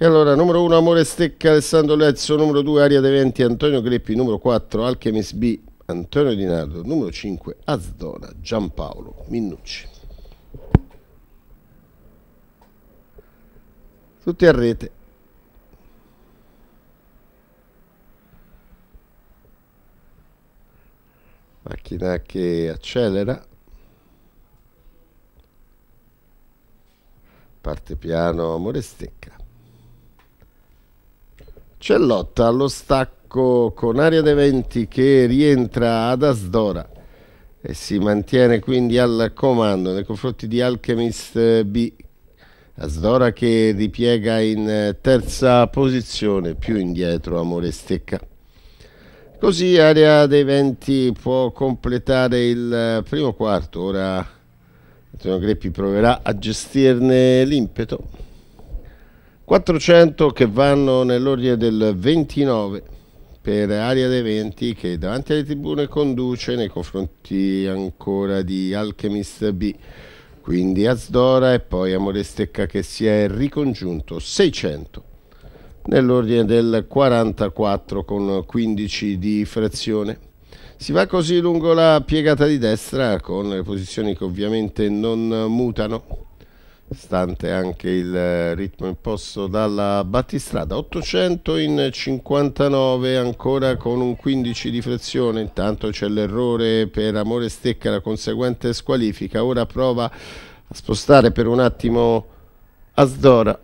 E allora, numero 1 Amore Stecca, Alessandro Lezzo, numero 2 Aria De Venti, Antonio Greppi, numero 4 Alchemist B, Antonio Di Nardo, numero 5 Azdona, Giampaolo Minnucci. Tutti a rete. Macchina che accelera. Parte piano, amore stecca. C'è lotta allo stacco con Aria De Venti che rientra ad Asdora e si mantiene quindi al comando nei confronti di Alchemist B. Asdora che ripiega in eh, terza posizione, più indietro Amore Stecca. Così Aria dei Venti può completare il eh, primo quarto, ora Antonio Greppi proverà a gestirne l'impeto. 400 che vanno nell'ordine del 29 per Aria dei Venti che davanti alle tribune conduce nei confronti ancora di Alchemist B quindi Azdora e poi Amore Stecca che si è ricongiunto 600 nell'ordine del 44 con 15 di frazione. Si va così lungo la piegata di destra con le posizioni che ovviamente non mutano stante anche il eh, ritmo imposto dalla battistrada 800 in 59 ancora con un 15 di frizione intanto c'è l'errore per Amore Stecca la conseguente squalifica ora prova a spostare per un attimo Asdora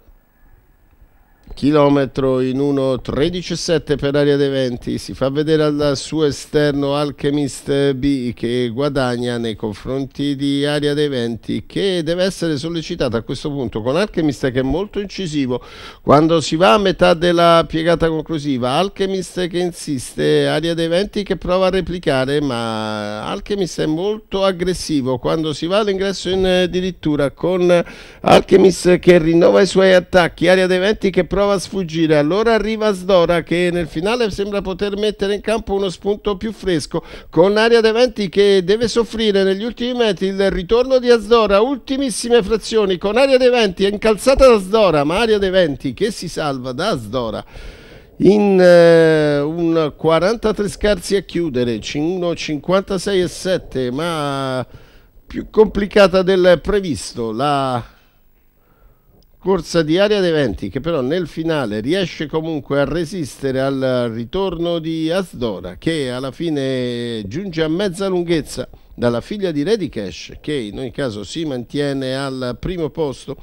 Chilometro in 1.13.7 per aria dei venti, si fa vedere al suo esterno Alchemist B che guadagna nei confronti di aria dei venti che deve essere sollecitata a questo punto con Alchemist che è molto incisivo quando si va a metà della piegata conclusiva, Alchemist che insiste, aria dei venti che prova a replicare ma Alchemist è molto aggressivo quando si va all'ingresso in addirittura eh, con Alchemist che rinnova i suoi attacchi, aria dei venti che prova prova a sfuggire. Allora arriva Sdora che nel finale sembra poter mettere in campo uno spunto più fresco con Aria De Venti che deve soffrire negli ultimi metri il ritorno di Asdora, ultimissime frazioni con Aria De Venti è incalzata da Sdora, ma Aria De Venti che si salva da Sdora in eh, un 43 scarsi a chiudere, 56 e 7, ma più complicata del previsto la corsa di Aria dei Venti che però nel finale riesce comunque a resistere al ritorno di Asdora che alla fine giunge a mezza lunghezza dalla figlia di Cash che in ogni caso si mantiene al primo posto.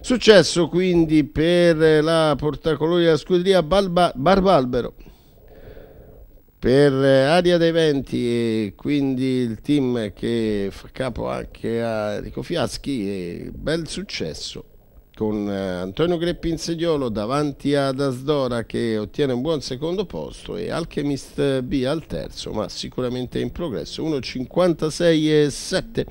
Successo quindi per la portacolori della scuderia Barbalbero per Aria dei Venti e quindi il team che fa capo anche a Rico Fiaschi, bel successo con eh, Antonio Greppi Insediolo davanti ad Asdora che ottiene un buon secondo posto e Alchemist B al terzo ma sicuramente in progresso 1.56 e 7